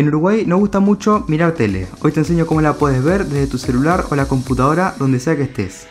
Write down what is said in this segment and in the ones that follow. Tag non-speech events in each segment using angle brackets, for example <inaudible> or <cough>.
En Uruguay nos gusta mucho mirar tele. Hoy te enseño cómo la puedes ver desde tu celular o la computadora donde sea que estés.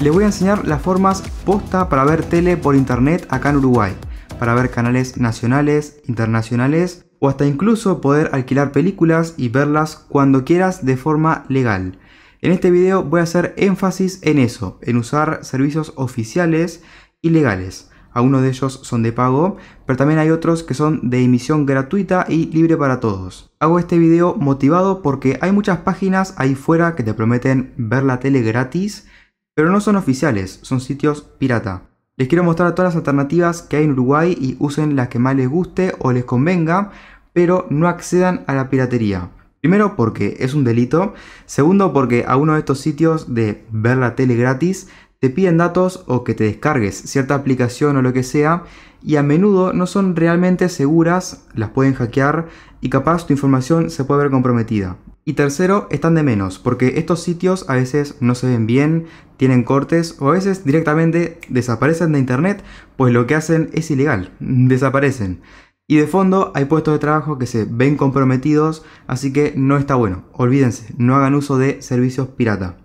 Les voy a enseñar las formas posta para ver tele por internet acá en Uruguay, para ver canales nacionales, internacionales o hasta incluso poder alquilar películas y verlas cuando quieras de forma legal. En este video voy a hacer énfasis en eso, en usar servicios oficiales y legales. Algunos de ellos son de pago, pero también hay otros que son de emisión gratuita y libre para todos. Hago este video motivado porque hay muchas páginas ahí fuera que te prometen ver la tele gratis, pero no son oficiales, son sitios pirata. Les quiero mostrar todas las alternativas que hay en Uruguay y usen las que más les guste o les convenga, pero no accedan a la piratería. Primero porque es un delito, segundo porque a uno de estos sitios de ver la tele gratis te piden datos o que te descargues cierta aplicación o lo que sea, y a menudo no son realmente seguras, las pueden hackear y capaz tu información se puede ver comprometida. Y tercero, están de menos, porque estos sitios a veces no se ven bien, tienen cortes o a veces directamente desaparecen de internet, pues lo que hacen es ilegal, <laughs> desaparecen. Y de fondo hay puestos de trabajo que se ven comprometidos, así que no está bueno. Olvídense, no hagan uso de servicios pirata.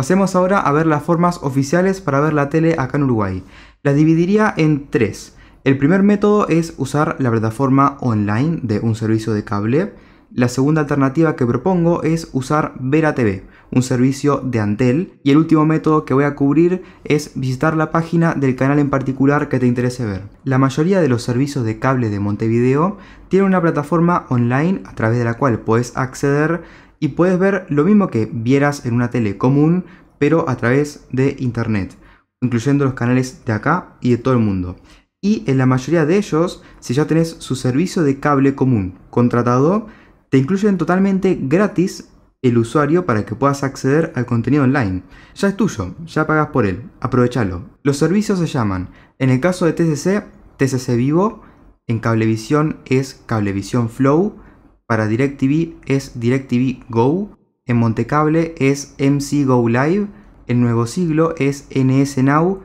Pasemos ahora a ver las formas oficiales para ver la tele acá en Uruguay. Las dividiría en tres. El primer método es usar la plataforma online de un servicio de cable. La segunda alternativa que propongo es usar Vera TV, un servicio de Antel. Y el último método que voy a cubrir es visitar la página del canal en particular que te interese ver. La mayoría de los servicios de cable de Montevideo tienen una plataforma online a través de la cual puedes acceder y puedes ver lo mismo que vieras en una tele común, pero a través de internet, incluyendo los canales de acá y de todo el mundo. Y en la mayoría de ellos, si ya tenés su servicio de cable común contratado, te incluyen totalmente gratis el usuario para que puedas acceder al contenido online. Ya es tuyo, ya pagas por él, aprovechalo. Los servicios se llaman, en el caso de TCC, TCC Vivo, en Cablevisión es Cablevisión Flow, para DirecTV es DirecTV Go, en Montecable es MC Go Live, en Nuevo Siglo es NS Now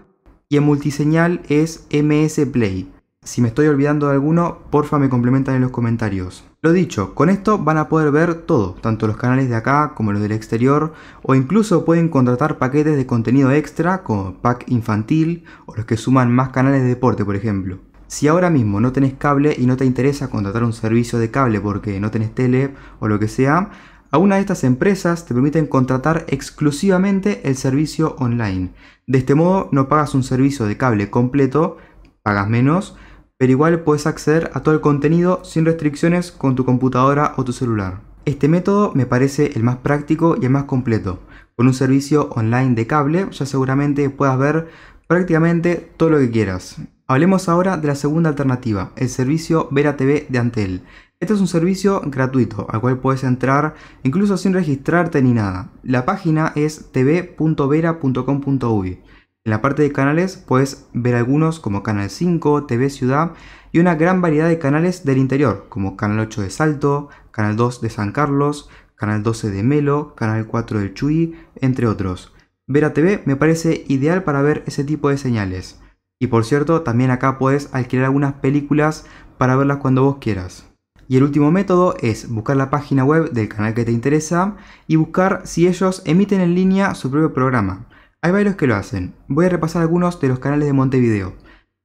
y en Multiseñal es MS Play. Si me estoy olvidando de alguno, porfa me complementan en los comentarios. Lo dicho, con esto van a poder ver todo, tanto los canales de acá como los del exterior, o incluso pueden contratar paquetes de contenido extra como pack infantil o los que suman más canales de deporte, por ejemplo. Si ahora mismo no tenés cable y no te interesa contratar un servicio de cable porque no tenés tele o lo que sea, a de estas empresas te permiten contratar exclusivamente el servicio online. De este modo no pagas un servicio de cable completo, pagas menos, pero igual puedes acceder a todo el contenido sin restricciones con tu computadora o tu celular. Este método me parece el más práctico y el más completo. Con un servicio online de cable ya seguramente puedas ver prácticamente todo lo que quieras. Hablemos ahora de la segunda alternativa, el servicio Vera TV de Antel. Este es un servicio gratuito al cual puedes entrar incluso sin registrarte ni nada. La página es tv.vera.com.uy. En la parte de canales puedes ver algunos como Canal 5, TV Ciudad y una gran variedad de canales del interior como Canal 8 de Salto, Canal 2 de San Carlos, Canal 12 de Melo, Canal 4 de Chuy, entre otros. Vera TV me parece ideal para ver ese tipo de señales. Y por cierto, también acá puedes alquilar algunas películas para verlas cuando vos quieras. Y el último método es buscar la página web del canal que te interesa y buscar si ellos emiten en línea su propio programa. Hay varios que lo hacen. Voy a repasar algunos de los canales de Montevideo.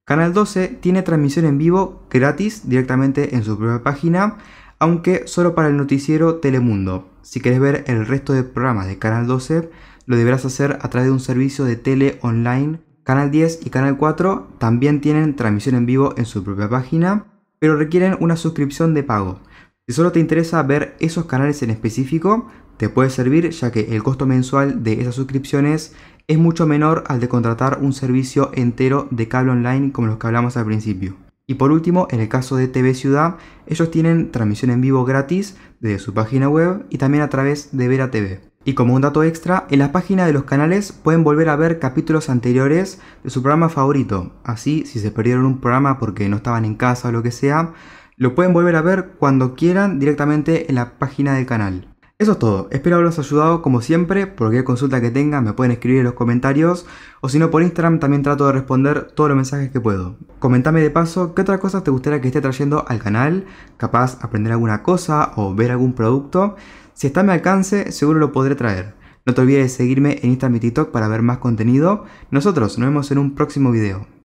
Canal 12 tiene transmisión en vivo gratis directamente en su propia página, aunque solo para el noticiero Telemundo. Si querés ver el resto de programas de Canal 12, lo deberás hacer a través de un servicio de tele online Canal 10 y Canal 4 también tienen transmisión en vivo en su propia página, pero requieren una suscripción de pago. Si solo te interesa ver esos canales en específico, te puede servir ya que el costo mensual de esas suscripciones es mucho menor al de contratar un servicio entero de cable online como los que hablamos al principio. Y por último, en el caso de TV Ciudad, ellos tienen transmisión en vivo gratis desde su página web y también a través de Vera TV. Y como un dato extra, en la página de los canales pueden volver a ver capítulos anteriores de su programa favorito. Así, si se perdieron un programa porque no estaban en casa o lo que sea, lo pueden volver a ver cuando quieran directamente en la página del canal. Eso es todo, espero haberlos ayudado como siempre, por cualquier consulta que tengan me pueden escribir en los comentarios o si no por Instagram también trato de responder todos los mensajes que puedo. Comentame de paso qué otras cosas te gustaría que esté trayendo al canal, capaz aprender alguna cosa o ver algún producto. Si está a mi alcance, seguro lo podré traer. No te olvides de seguirme en Instagram y TikTok para ver más contenido. Nosotros nos vemos en un próximo video.